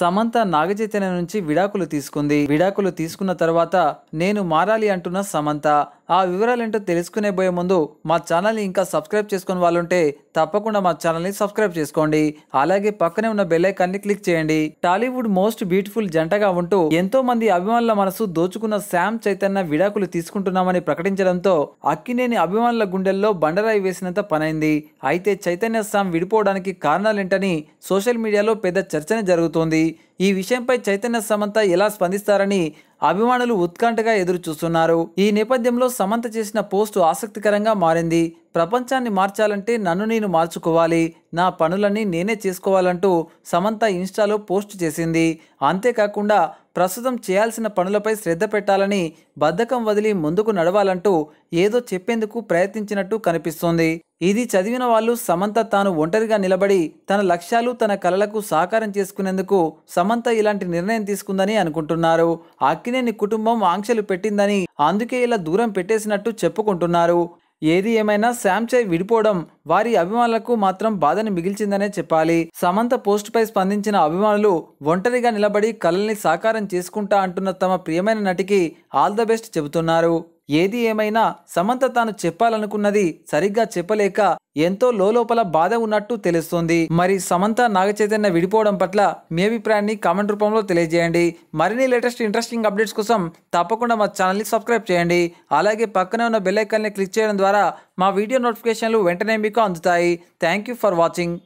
సమంత నాగచైతన్య నుంచి విడాకులు తీసుకుంది విడాకులు తీసుకున్న తర్వాత నేను మారాలి అంటున్న సమంత ఆ వివరాలు ఏంటో తెలుసుకునే పోయే ముందు మా ఛానల్ని ఇంకా సబ్స్క్రైబ్ చేసుకుని ఉంటే తప్పకుండా మా ఛానల్ని సబ్స్క్రైబ్ చేసుకోండి అలాగే పక్కనే ఉన్న బెల్లైకాన్ని క్లిక్ చేయండి టాలీవుడ్ మోస్ట్ బ్యూటిఫుల్ జంటగా ఉంటూ ఎంతో మంది అభిమానుల మనసు దోచుకున్న శామ్ చైతన్య విడాకులు తీసుకుంటున్నామని ప్రకటించడంతో అక్కినేని అభిమానుల గుండెల్లో బండరాయి వేసినంత పనైంది అయితే చైతన్య శామ్ విడిపోవడానికి కారణాలేంటని సోషల్ మీడియాలో పెద్ద చర్చనే జరుగుతోంది ఈ విషయంపై చైతన్య సమంత ఎలా స్పందిస్తారని అభిమానులు ఉత్కంఠగా ఎదురు చూస్తున్నారు ఈ నేపథ్యంలో సమంత చేసిన పోస్టు ఆసక్తికరంగా మారింది ప్రపంచాన్ని మార్చాలంటే నన్ను నేను మార్చుకోవాలి నా పనులన్నీ నేనే చేసుకోవాలంటూ సమంత ఇన్స్టాలో పోస్ట్ చేసింది అంతేకాకుండా ప్రస్తుతం చేయాల్సిన పనులపై శ్రద్ధ పెట్టాలని బద్ధకం వదిలి ముందుకు నడవాలంటూ ఏదో చెప్పేందుకు ప్రయత్నించినట్టు కనిపిస్తోంది ఇది చదివిన వాళ్ళు సమంత తాను ఒంటరిగా నిలబడి తన లక్ష్యాలు తన కలలకు సాకారం చేసుకునేందుకు సమంత ఇలాంటి నిర్ణయం తీసుకుందని అనుకుంటున్నారు అక్కినేని కుటుంబం ఆంక్షలు పెట్టిందని అందుకే ఇలా దూరం పెట్టేసినట్టు చెప్పుకుంటున్నారు ఏది ఏమైనా శామ్చాయ్ విడిపోవడం వారి అభిమానులకు మాత్రం బాధని మిగిల్చిందనే చెప్పాలి సమంత పోస్టుపై స్పందించిన అభిమానులు ఒంటరిగా నిలబడి కళల్ని సాకారం చేసుకుంటా అంటున్న తమ ప్రియమైన నటికి ఆల్ ద బెస్ట్ చెబుతున్నారు ఏది ఏమైనా సమంత తాను చెప్పాలనుకున్నది సరిగ్గా చెప్పలేక ఎంతో లోపల బాధ ఉన్నట్టు తెలుస్తోంది మరి సమంత నాగచైతన్య విడిపోవడం పట్ల మీ అభిప్రాయాన్ని కామెంట్ రూపంలో తెలియజేయండి మరిన్ని లేటెస్ట్ ఇంట్రెస్టింగ్ అప్డేట్స్ కోసం తప్పకుండా మా ఛానల్ని సబ్స్క్రైబ్ చేయండి అలాగే పక్కనే ఉన్న బెల్ ఐకాన్ని క్లిక్ చేయడం ద్వారా మా వీడియో నోటిఫికేషన్లు వెంటనే మీకు అందుతాయి థ్యాంక్ యూ ఫర్ వాచింగ్